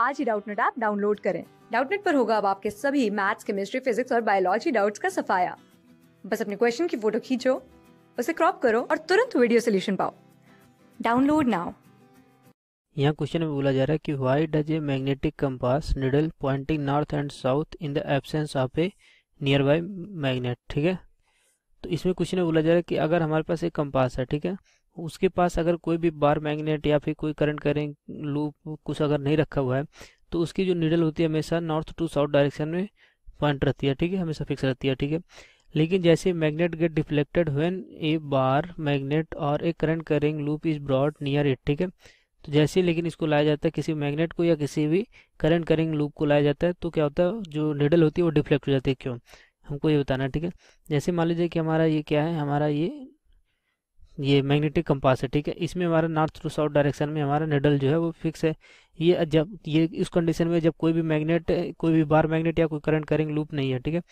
आज ही Doubtnut app download करें डाउटनेट पर होगा अब आपके सभी मैथ्स केमिस्ट्री फिजिक्स और बायोलॉजी डाउट्स का सफाया बस अपने क्वेश्चन की फोटो खींचो उसे क्रॉप करो और तुरंत वीडियो सोल्यूशन पाओ डाउनलोड नाउ यहाँ क्वेश्चन में बोला जा रहा है कि why does a magnetic compass needle pointing north and south in the absence of a nearby magnet ठीक है तो इसमें क्वेश्चन में बोला जा रहा है कि अगर हमारे पास एक कंपास है ठीक है उसके पास अगर कोई भी बार मैग्नेट या फिर कोई करंट करें लूप कुछ अगर नहीं रखा हुआ है तो उसकी जो नीडल होती है हमेशा नॉर्थ टू साउथ डायरेक्शन में पॉइंट रहती है ठीक है हमेशा फिक्स रहती है ठीक है लेकिन जैसे magnet get deflected when a bar magnet और a current carrying loop is brought near it ठीक है तो जैसे लेकिन इसको लाया जाता है किसी मैग्नेट को या किसी भी करंट करिंग लूप को लाया जाता है तो क्या होता है जो निडल होती है वो डिफ्लेक्ट हो जाती है क्यों हमको ये बताना ठीक है जैसे मान लीजिए कि हमारा ये क्या है हमारा ये ये मैग्नेटिक कंपास है ठीक है इसमें हमारा नॉर्थ टू साउथ डायरेक्शन में हमारा निडल जो है वो फिक्स है ये जब ये इस कंडीशन में जब कोई भी मैग्नेट कोई भी बार मैग्नेट या कोई करंट करेंगे लूप नहीं है ठीक है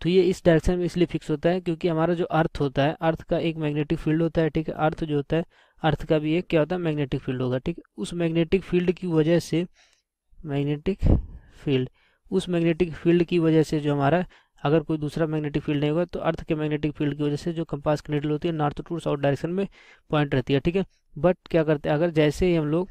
तो ये इस डायरेक्शन में इसलिए फिक्स होता है क्योंकि हमारा जो अर्थ होता है अर्थ का एक मैग्नेटिक फील्ड होता है ठीक है अर्थ जो होता है अर्थ का भी एक क्या होता है मैग्नेटिक फील्ड होगा ठीक उस मैग्नेटिक फील्ड की वजह से मैग्नेटिक फील्ड उस मैग्नेटिक फील्ड की वजह से जो हमारा अगर कोई दूसरा मैग्नेटिक फील्ड नहीं होगा तो अर्थ के मैग्नेटिक फील्ड की वजह से जो कंपास की नीडल होती है नॉर्थ टू साउथ डायरेक्शन में पॉइंट रहती है ठीक है बट क्या करते हैं अगर जैसे ही हम लोग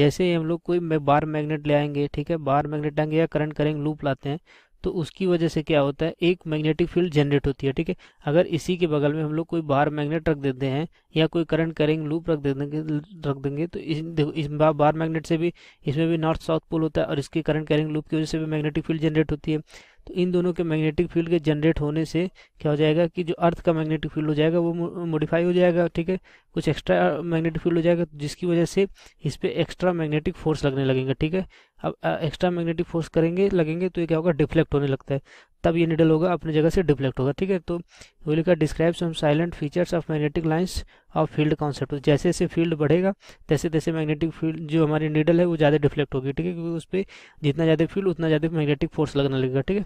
जैसे ही हम लोग कोई बार मैग्नेट ले आएंगे ठीक है बार मैग्नेट आएंगे या करंट करेंगे लूप लाते हैं तो उसकी वजह से क्या होता है एक मैग्नेटिक फील्ड जनरेट होती है ठीक है अगर इसी के बगल में हम लोग कोई बार मैग्नेट रख देते हैं या कोई करंट करेंगे लूप रख देंगे रख देंगे तो इस, इस बार मैग्नेट से भी इसमें भी नॉर्थ साउथ पोल होता है और इसके करंट करेंगे लूप की वजह से भी मैग्नेटिक फील्ड जनरेट होती है तो इन दोनों के मैग्नेटिक फील्ड के जनरेट होने से क्या हो जाएगा कि जो अर्थ का मैग्नेटिक फील्ड हो जाएगा वो मोडिफाई हो जाएगा ठीक है कुछ एक्स्ट्रा मैग्नेटिक फील्ड हो जाएगा जिसकी वजह से इस पर एक्स्ट्रा मैग्नेटिक फोर्स लगने लगेंगे ठीक है अब एक्स्ट्रा मैग्नेटिक फोर्स करेंगे लगेंगे तो ये क्या होगा डिफ्लेक्ट होने लगता है तब ये निडल होगा अपनी जगह से डिफ्लेक्ट होगा ठीक है तो वो लिखा describe some salient features of magnetic lines of field concept जैसे जैसे फील्ड बढ़ेगा तैसे तैसे मैग्नेटिक फील्ड जो हमारी निडल है वो ज़्यादा डिफ्लेक्ट होगी ठीक है क्योंकि उस पर जितना ज़्यादा फील्ड उतना ज़्यादा मैग्नेटिक फोर्स लगने लगेगा ठीक है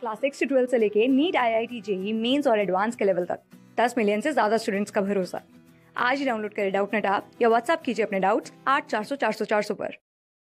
क्लास सिक्स से ट्वेल्थ से लेके NEET I I T JEE Mains और एडवांस के लेवल तक दस मिलियन से ज़्यादा स्टूडेंट्स का भरोसा आज ही डाउनलोड करें डाउट नेट आप या व्हाट्सअप कीजिए अपने डाउट्स आठ चार सौ चार सौ चार सौ पर